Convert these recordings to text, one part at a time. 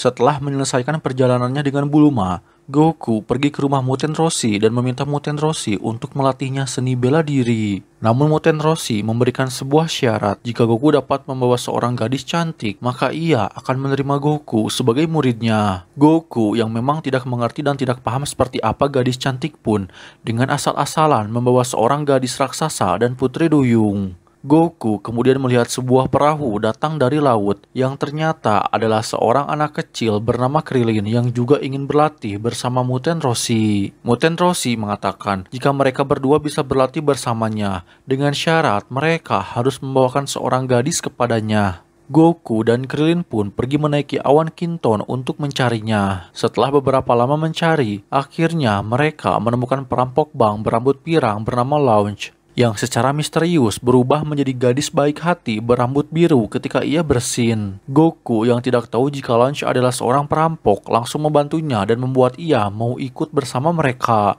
Setelah menyelesaikan perjalanannya dengan Bulma, Goku pergi ke rumah Muten Roshi dan meminta Muten Roshi untuk melatihnya seni bela diri. Namun Muten Roshi memberikan sebuah syarat jika Goku dapat membawa seorang gadis cantik, maka ia akan menerima Goku sebagai muridnya. Goku yang memang tidak mengerti dan tidak paham seperti apa gadis cantik pun dengan asal-asalan membawa seorang gadis raksasa dan putri duyung. Goku kemudian melihat sebuah perahu datang dari laut yang ternyata adalah seorang anak kecil bernama Krillin yang juga ingin berlatih bersama Muten Roshi. Muten Roshi mengatakan jika mereka berdua bisa berlatih bersamanya dengan syarat mereka harus membawakan seorang gadis kepadanya. Goku dan Krillin pun pergi menaiki awan Kinton untuk mencarinya. Setelah beberapa lama mencari, akhirnya mereka menemukan perampok bank berambut pirang bernama Launch yang secara misterius berubah menjadi gadis baik hati berambut biru ketika ia bersin. Goku yang tidak tahu jika Lunch adalah seorang perampok langsung membantunya dan membuat ia mau ikut bersama mereka.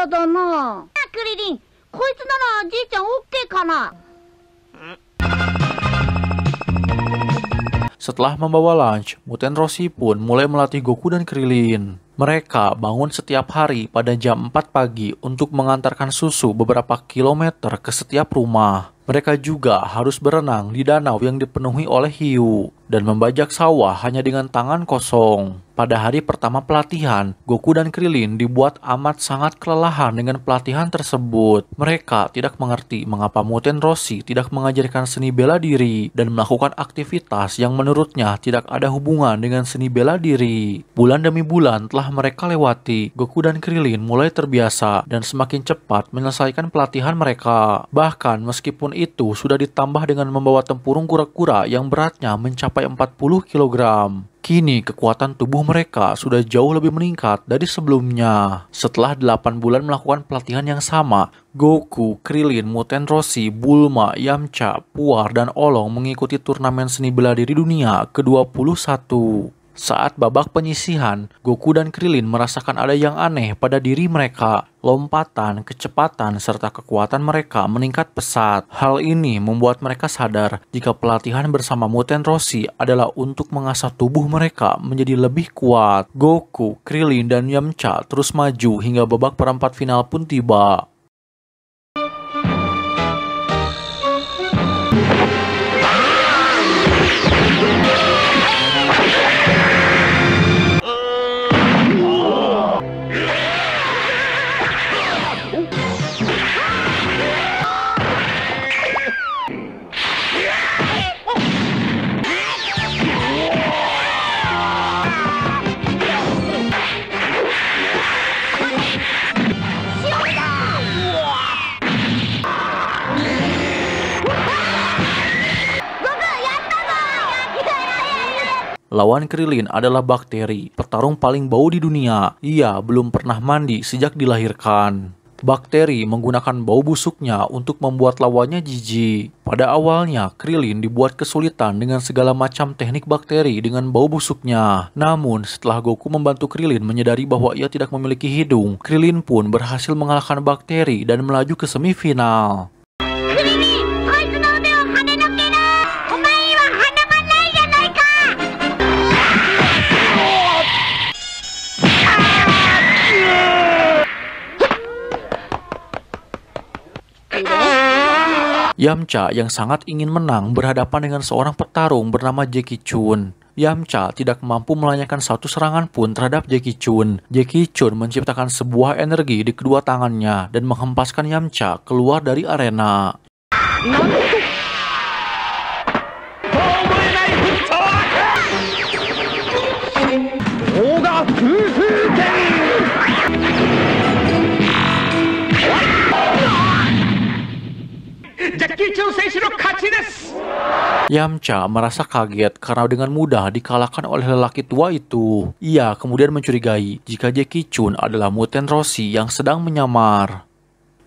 Nanda, kana? Setelah membawa lunch, Muten Roshi pun mulai melatih Goku dan Krillin. Mereka bangun setiap hari pada jam 4 pagi untuk mengantarkan susu beberapa kilometer ke setiap rumah. Mereka juga harus berenang di danau yang dipenuhi oleh hiu dan membajak sawah hanya dengan tangan kosong. Pada hari pertama pelatihan, Goku dan Krilin dibuat amat sangat kelelahan dengan pelatihan tersebut. Mereka tidak mengerti mengapa Muten Rossi tidak mengajarkan seni bela diri dan melakukan aktivitas yang menurutnya tidak ada hubungan dengan seni bela diri. Bulan demi bulan telah mereka lewati, Goku dan Krilin mulai terbiasa dan semakin cepat menyelesaikan pelatihan mereka. Bahkan meskipun tahun itu sudah ditambah dengan membawa tempurung kura-kura yang beratnya mencapai 40 kg. Kini kekuatan tubuh mereka sudah jauh lebih meningkat dari sebelumnya. Setelah 8 bulan melakukan pelatihan yang sama, Goku, Krillin, Muten Roshi, Bulma, Yamcha, Puar, dan Olong mengikuti turnamen seni bela diri dunia ke-21. Saat babak penyisihan, Goku dan Krillin merasakan ada yang aneh pada diri mereka. Lompatan, kecepatan, serta kekuatan mereka meningkat pesat. Hal ini membuat mereka sadar jika pelatihan bersama Muten Roshi adalah untuk mengasah tubuh mereka menjadi lebih kuat. Goku, Krillin, dan Yamcha terus maju hingga babak perempat final pun tiba. Lawan krilin adalah bakteri, petarung paling bau di dunia. Ia belum pernah mandi sejak dilahirkan. Bakteri menggunakan bau busuknya untuk membuat lawannya jijik. Pada awalnya, krilin dibuat kesulitan dengan segala macam teknik bakteri dengan bau busuknya. Namun, setelah Goku membantu krilin menyadari bahwa ia tidak memiliki hidung, krilin pun berhasil mengalahkan bakteri dan melaju ke semifinal. Yamcha yang sangat ingin menang berhadapan dengan seorang petarung bernama Jackie Chun. Yamcha tidak mampu melayangkan satu serangan pun terhadap Jackie Chun. Jackie Chun menciptakan sebuah energi di kedua tangannya dan menghempaskan Yamcha keluar dari arena. Nah. Yamcha merasa kaget karena dengan mudah dikalahkan oleh lelaki tua itu. Ia kemudian mencurigai jika Jackie Chun adalah Muten Rossi yang sedang menyamar.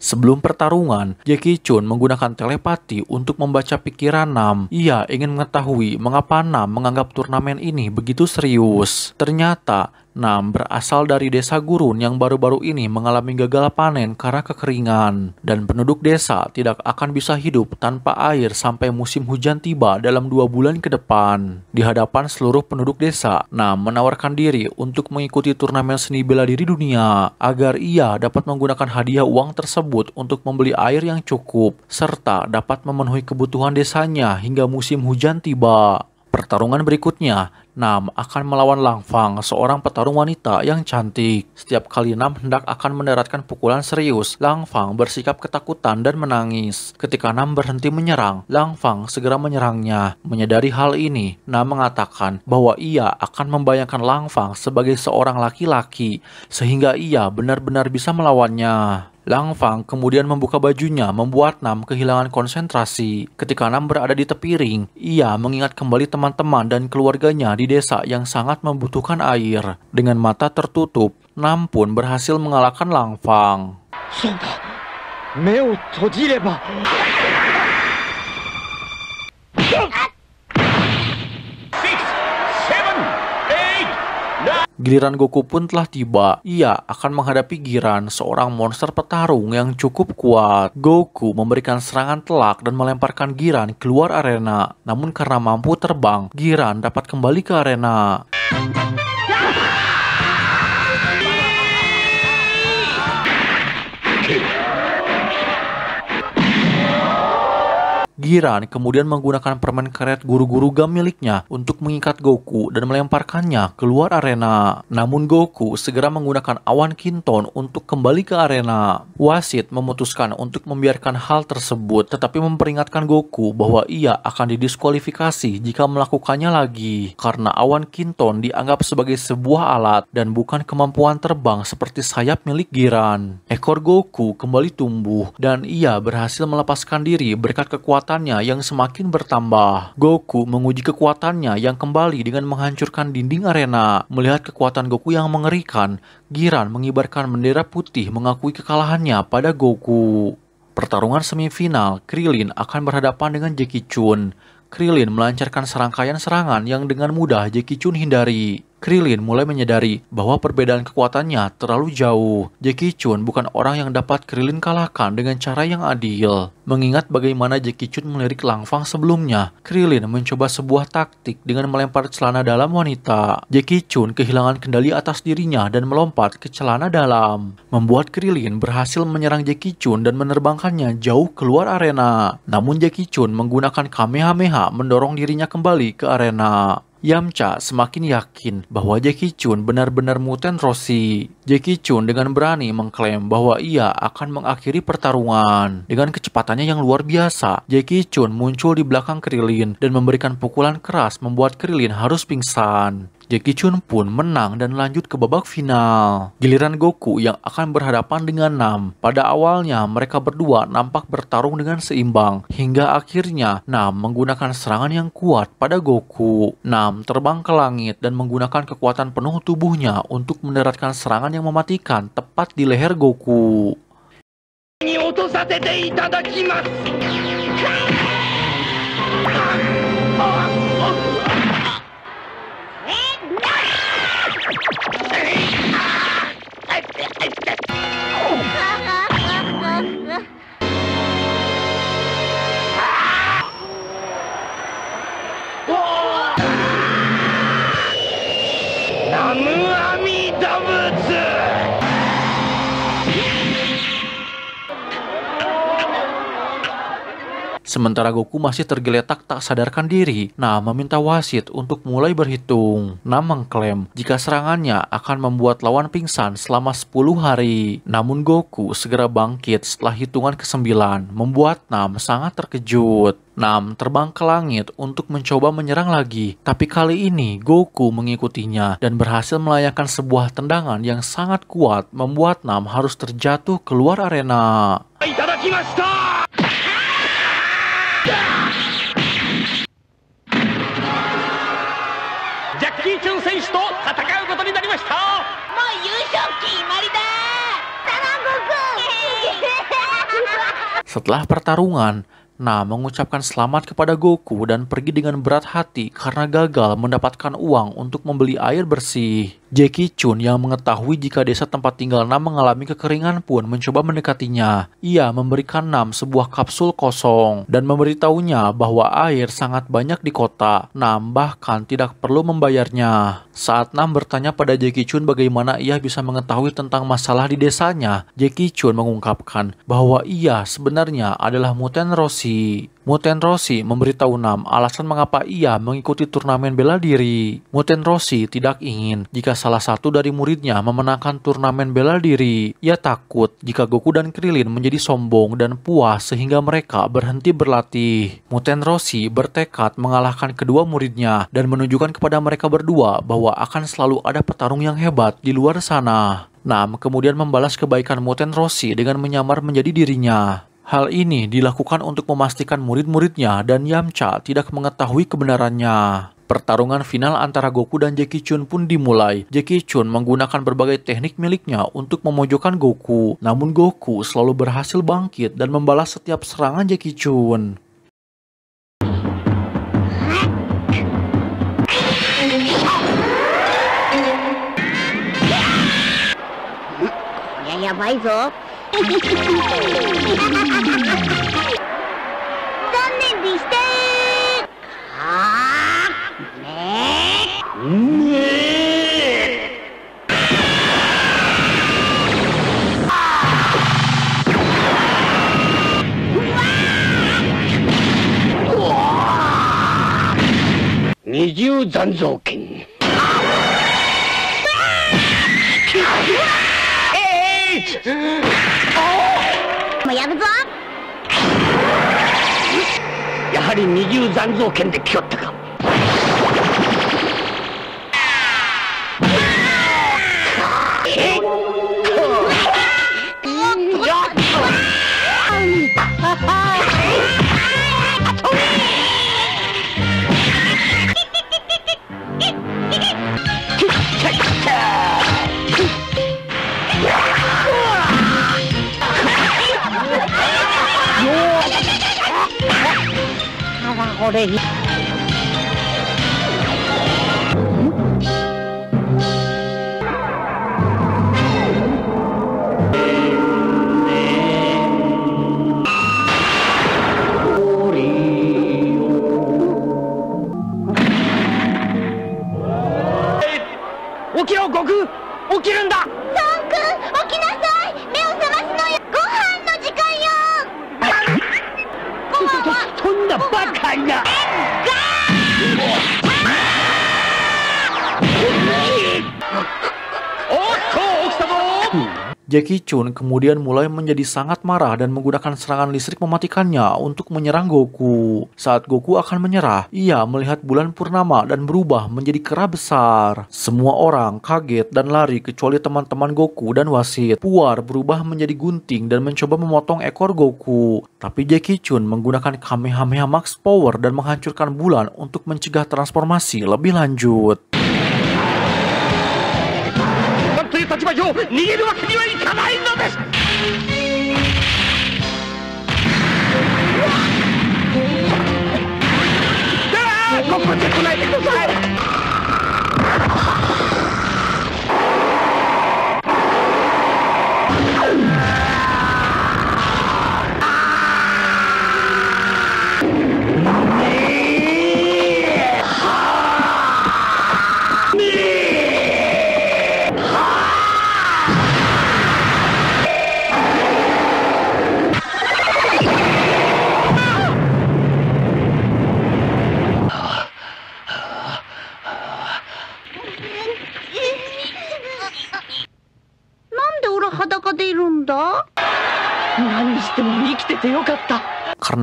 Sebelum pertarungan, Jackie Chun menggunakan telepati untuk membaca pikiran Nam. Ia ingin mengetahui mengapa Nam menganggap turnamen ini begitu serius. Ternyata, Nam berasal dari desa gurun yang baru-baru ini mengalami gagal panen karena kekeringan, dan penduduk desa tidak akan bisa hidup tanpa air sampai musim hujan tiba dalam dua bulan ke depan. Di hadapan seluruh penduduk desa, Nam menawarkan diri untuk mengikuti turnamen seni bela diri dunia agar ia dapat menggunakan hadiah uang tersebut untuk membeli air yang cukup, serta dapat memenuhi kebutuhan desanya hingga musim hujan tiba. Pertarungan berikutnya Nam akan melawan Langfang, seorang petarung wanita yang cantik. Setiap kali Nam hendak akan mendaratkan pukulan serius, Langfang bersikap ketakutan dan menangis. Ketika Nam berhenti menyerang, Langfang segera menyerangnya. Menyadari hal ini, Nam mengatakan bahwa ia akan membayangkan Langfang sebagai seorang laki-laki, sehingga ia benar-benar bisa melawannya. Lang Fang kemudian membuka bajunya, membuat Nam kehilangan konsentrasi. Ketika Nam berada di tepi ring, ia mengingat kembali teman-teman dan keluarganya di desa yang sangat membutuhkan air. Dengan mata tertutup, Nam pun berhasil mengalahkan Lang Fang. Giliran Goku pun telah tiba. Ia akan menghadapi Giran, seorang monster petarung yang cukup kuat. Goku memberikan serangan telak dan melemparkan Giran keluar arena. Namun karena mampu terbang, Giran dapat kembali ke arena. Giran kemudian menggunakan permen karet guru-guru gam miliknya untuk mengikat Goku dan melemparkannya keluar arena. Namun Goku segera menggunakan awan kinton untuk kembali ke arena. Wasit memutuskan untuk membiarkan hal tersebut tetapi memperingatkan Goku bahwa ia akan didiskualifikasi jika melakukannya lagi karena awan kinton dianggap sebagai sebuah alat dan bukan kemampuan terbang seperti sayap milik Giran. Ekor Goku kembali tumbuh dan ia berhasil melepaskan diri berkat kekuatan kekuatannya yang semakin bertambah. Goku menguji kekuatannya yang kembali dengan menghancurkan dinding arena. Melihat kekuatan Goku yang mengerikan, Giran mengibarkan bendera putih mengakui kekalahannya pada Goku. Pertarungan semifinal, Krillin akan berhadapan dengan Jackie Chun. Krilin melancarkan serangkaian serangan yang dengan mudah Jackie Chun hindari. Krilin mulai menyadari bahwa perbedaan kekuatannya terlalu jauh. Jackie Chun bukan orang yang dapat Krilin kalahkan dengan cara yang adil. Mengingat bagaimana Jackie Chun melirik Langfang sebelumnya, Krilin mencoba sebuah taktik dengan melempar celana dalam wanita. Jackie Chun kehilangan kendali atas dirinya dan melompat ke celana dalam, membuat Krilin berhasil menyerang Jackie Chun dan menerbangkannya jauh keluar arena. Namun Jackie Chun menggunakan Kamehameha mendorong dirinya kembali ke arena. Yamcha semakin yakin bahwa Jackie Chun benar-benar muten Rossi. Jackie Chun dengan berani mengklaim bahwa ia akan mengakhiri pertarungan. Dengan kecepatannya yang luar biasa, Jackie Chun muncul di belakang Krilin dan memberikan pukulan keras membuat Krilin harus pingsan. Jackie Chun pun menang dan lanjut ke babak final. Giliran Goku yang akan berhadapan dengan Nam. Pada awalnya mereka berdua nampak bertarung dengan seimbang hingga akhirnya Nam menggunakan serangan yang kuat pada Goku. Nam terbang ke langit dan menggunakan kekuatan penuh tubuhnya untuk meneratkan serangan yang mematikan tepat di leher Goku. Ini Namu! Sementara Goku masih tergeletak tak sadarkan diri. Nah, meminta wasit untuk mulai berhitung. Nah, mengklaim jika serangannya akan membuat lawan pingsan selama 10 hari. Namun Goku segera bangkit setelah hitungan ke-9, membuat Nam sangat terkejut. Nam terbang ke langit untuk mencoba menyerang lagi, tapi kali ini Goku mengikutinya dan berhasil melayangkan sebuah tendangan yang sangat kuat membuat Nam harus terjatuh keluar arena. 選手と戦うことになりましたもう優勝決まりだ Setelah pertarungan, Na mengucapkan selamat kepada Goku dan pergi dengan berat hati karena gagal mendapatkan uang untuk membeli air bersih. Jackie Chun yang mengetahui jika desa tempat tinggal Nam mengalami kekeringan pun mencoba mendekatinya. Ia memberikan Nam sebuah kapsul kosong dan memberitahunya bahwa air sangat banyak di kota. Nam bahkan tidak perlu membayarnya. Saat Nam bertanya pada Jackie Chun bagaimana ia bisa mengetahui tentang masalah di desanya, Jackie Chun mengungkapkan bahwa ia sebenarnya adalah Muten Rossi. Muten Rossi memberitahu Nam alasan mengapa ia mengikuti turnamen bela diri. Muten Rossi tidak ingin jika salah satu dari muridnya memenangkan turnamen bela diri. Ia takut jika Goku dan Krilin menjadi sombong dan puas sehingga mereka berhenti berlatih. Muten Rossi bertekad mengalahkan kedua muridnya dan menunjukkan kepada mereka berdua bahwa akan selalu ada petarung yang hebat di luar sana. Nam kemudian membalas kebaikan Muten Rossi dengan menyamar menjadi dirinya. Hal ini dilakukan untuk memastikan murid-muridnya dan Yamcha tidak mengetahui kebenarannya. Pertarungan final antara Goku dan Jackie Chun pun dimulai. Jackie Chun menggunakan berbagai teknik miliknya untuk memojokkan Goku. Namun Goku selalu berhasil bangkit dan membalas setiap serangan Jackie Chun. Ya, ya, baik, 残念でした二重残えもやるぞやはり二重残像剣で来よったか Jackie Chun kemudian mulai menjadi sangat marah dan menggunakan serangan listrik mematikannya untuk menyerang Goku. Saat Goku akan menyerah, ia melihat bulan purnama dan berubah menjadi kera besar. Semua orang kaget dan lari kecuali teman-teman Goku dan wasit. Puar berubah menjadi gunting dan mencoba memotong ekor Goku. Tapi Jackie Chun menggunakan Kamehameha Max Power dan menghancurkan bulan untuk mencegah transformasi lebih lanjut. 立場上逃げるわけにはいかないのですてください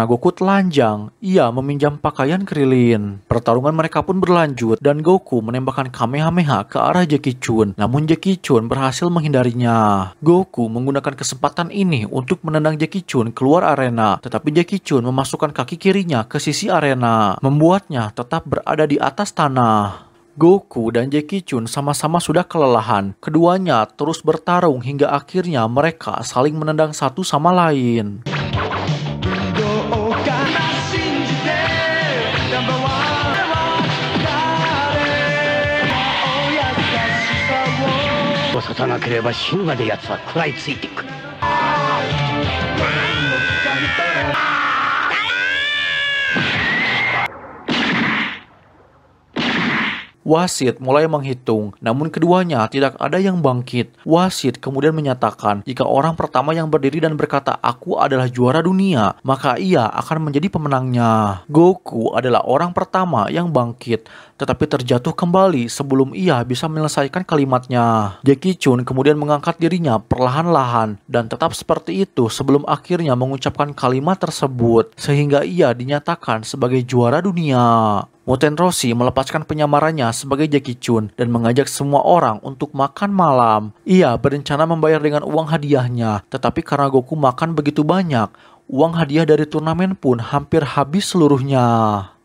karena Goku telanjang. Ia meminjam pakaian Krilin. Pertarungan mereka pun berlanjut dan Goku menembakkan Kamehameha ke arah Jackie Chun. Namun Jackie Chun berhasil menghindarinya. Goku menggunakan kesempatan ini untuk menendang Jackie Chun keluar arena. Tetapi Jackie Chun memasukkan kaki kirinya ke sisi arena. Membuatnya tetap berada di atas tanah. Goku dan Jackie Chun sama-sama sudah kelelahan. Keduanya terus bertarung hingga akhirnya mereka saling menendang satu sama lain. たなければ死ぬまで奴は食らいついていく。Wasit mulai menghitung, namun keduanya tidak ada yang bangkit. Wasit kemudian menyatakan jika orang pertama yang berdiri dan berkata aku adalah juara dunia, maka ia akan menjadi pemenangnya. Goku adalah orang pertama yang bangkit, tetapi terjatuh kembali sebelum ia bisa menyelesaikan kalimatnya. Jackie Chun kemudian mengangkat dirinya perlahan-lahan dan tetap seperti itu sebelum akhirnya mengucapkan kalimat tersebut sehingga ia dinyatakan sebagai juara dunia. Muten Roshi melepaskan penyamarannya sebagai Jackie Chun dan mengajak semua orang untuk makan malam. Ia berencana membayar dengan uang hadiahnya, tetapi karena Goku makan begitu banyak, uang hadiah dari turnamen pun hampir habis seluruhnya.